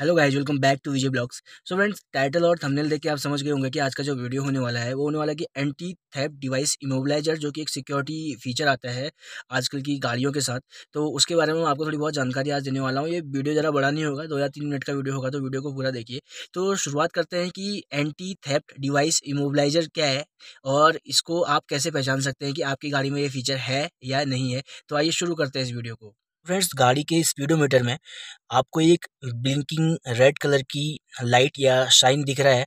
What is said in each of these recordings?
hello guys welcome back to Vijay blogs so friends title और thumbnail देख के आप समझ गए होंगे कि आज का जो वीडियो होने वाला है वो होने वाला है कि एंटी थैप डिवाइस इमोबलाइजर जो कि एक सिक्योरिटी फीचर आता है आजकल की गाड़ियों के साथ तो उसके बारे में आपको थोड़ी बहुत जानकारी आज देने वाला हूँ ये वीडियो ज़रा बड़ा नहीं होगा दो या तीन मिनट का वीडियो होगा तो वीडियो को पूरा देखिए तो शुरुआत करते हैं कि एंटी थैप्ट डिवाइस इमोबलाइजर क्या है और इसको आप कैसे पहचान सकते हैं कि आपकी गाड़ी में ये फीचर है या नहीं है तो आइए शुरू करते हैं इस वीडियो को फ्रेंड्स गाड़ी के स्पीडोमीटर में आपको एक ब्लिंकिंग रेड कलर की लाइट या शाइन दिख रहा है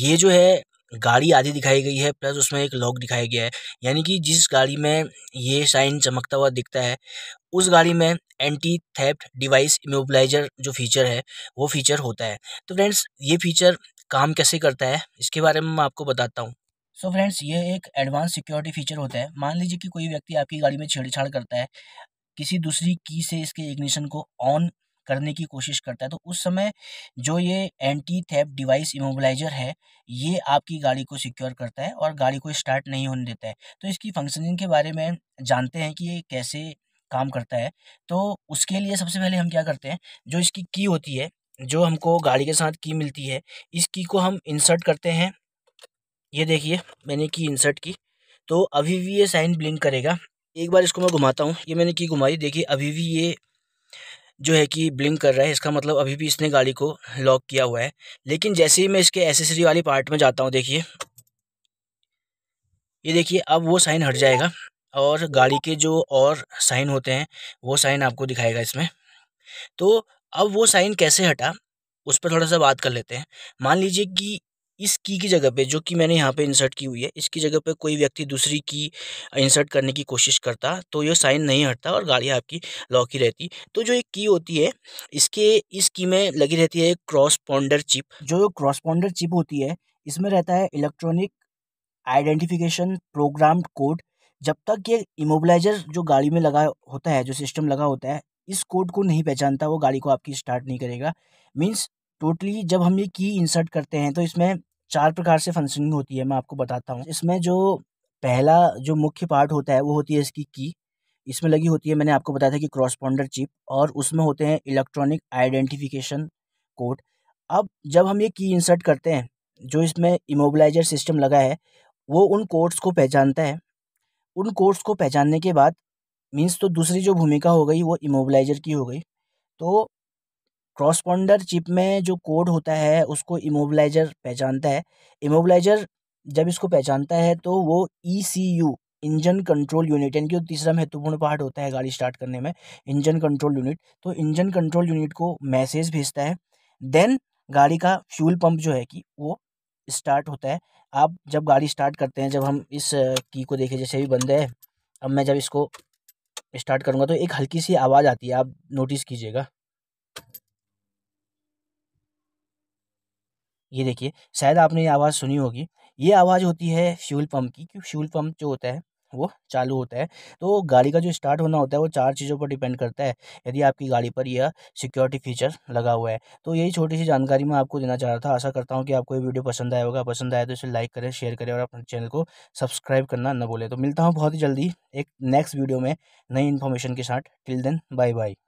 ये जो है गाड़ी आधी दिखाई गई है प्लस उसमें एक लॉक दिखाया गया है यानी कि जिस गाड़ी में ये शाइन चमकता हुआ दिखता है उस गाड़ी में एंटी थेप्ट डिवाइस इमोबलाइजर जो फीचर है वो फीचर होता है तो फ्रेंड्स ये फीचर काम कैसे करता है इसके बारे में मैं आपको बताता हूँ सो फ्रेंड्स ये एक एडवांस सिक्योरिटी फीचर होता है मान लीजिए कि कोई व्यक्ति आपकी गाड़ी में छेड़छाड़ करता है किसी दूसरी की से इसके इग्निशन को ऑन करने की कोशिश करता है तो उस समय जो ये एंटी थैप डिवाइस इमोबलाइजर है ये आपकी गाड़ी को सिक्योर करता है और गाड़ी को स्टार्ट नहीं होने देता है तो इसकी फंक्शनिंग के बारे में जानते हैं कि ये कैसे काम करता है तो उसके लिए सबसे पहले हम क्या करते हैं जो इसकी की होती है जो हमको गाड़ी के साथ की मिलती है इस की को हम इंसर्ट करते हैं ये देखिए मैंने की इंसर्ट की तो अभी भी ये साइन ब्लिंक करेगा एक बार इसको मैं घुमाता हूँ ये मैंने की घुमाई देखिए अभी भी ये जो है कि ब्लिंक कर रहा है इसका मतलब अभी भी इसने गाड़ी को लॉक किया हुआ है लेकिन जैसे ही मैं इसके एसेसरी वाली पार्ट में जाता हूँ देखिए ये देखिए अब वो साइन हट जाएगा और गाड़ी के जो और साइन होते हैं वो साइन आपको दिखाएगा इसमें तो अब वो साइन कैसे हटा उस पर थोड़ा सा बात कर लेते हैं मान लीजिए कि इस की की जगह पे जो कि मैंने यहाँ पे इंसर्ट की हुई है इसकी जगह पे कोई व्यक्ति दूसरी की इंसर्ट करने की कोशिश करता तो ये साइन नहीं हटता और गाड़ी आपकी लॉक ही रहती तो जो एक की होती है इसके इस की में लगी रहती है क्रॉस क्रॉसपॉन्डर चिप जो क्रॉस क्रॉसपॉन्डर चिप होती है इसमें रहता है इलेक्ट्रॉनिक आइडेंटिफिकेशन प्रोग्राम कोड जब तक ये इमोबलाइजर जो गाड़ी में लगा होता है जो सिस्टम लगा होता है इस कोड को नहीं पहचानता वो गाड़ी को आपकी स्टार्ट नहीं करेगा मीन्स टोटली जब हम ये की इंसर्ट करते हैं तो इसमें चार प्रकार से फंक्शनिंग होती है मैं आपको बताता हूँ इसमें जो पहला जो मुख्य पार्ट होता है वो होती है इसकी की इसमें लगी होती है मैंने आपको बताया था कि क्रॉसपॉन्डर चिप और उसमें होते हैं इलेक्ट्रॉनिक आइडेंटिफिकेशन कोड अब जब हम ये की इंसर्ट करते हैं जो इसमें इमोबलाइजर सिस्टम लगा है वो उन कोड्स को पहचानता है उन कोड्स को पहचानने के बाद मीन्स तो दूसरी जो भूमिका हो गई वो इमोबलाइजर की हो गई तो क्रॉसपॉन्डर चिप में जो कोड होता है उसको इमोबलाइजर पहचानता है इमोबलाइजर जब इसको पहचानता है तो वो E C U engine control unit यानी कि तीसरा महत्वपूर्ण पार्ट होता है गाड़ी स्टार्ट करने में इंजन कंट्रोल यूनिट तो इंजन कंट्रोल यूनिट को मैसेज भेजता है देन गाड़ी का फ्यूल पंप जो है कि वो स्टार्ट होता है आप जब गाड़ी स्टार्ट करते हैं जब हम इस की को देखें जैसे भी बंद है अब मैं जब इसको स्टार्ट करूँगा तो एक हल्की सी आवाज़ आती है आप नोटिस कीजिएगा ये देखिए शायद आपने ये आवाज़ सुनी होगी ये आवाज़ होती है फ्यूल पम्प की क्योंकि फ्यूल पम्प जो होता है वो चालू होता है तो गाड़ी का जो स्टार्ट होना होता है वो चार चीज़ों पर डिपेंड करता है यदि आपकी गाड़ी पर यह सिक्योरिटी फीचर लगा हुआ है तो यही छोटी सी जानकारी मैं आपको देना चाह रहा था आशा करता हूँ कि आपको ये वीडियो पसंद आया होगा पसंद आया तो इसे लाइक करें शेयर करें और अपने चैनल को सब्सक्राइब करना न बोले तो मिलता हूँ बहुत ही जल्दी एक नेक्स्ट वीडियो में नई इन्फॉर्मेशन के साथ टिल देन बाय बाय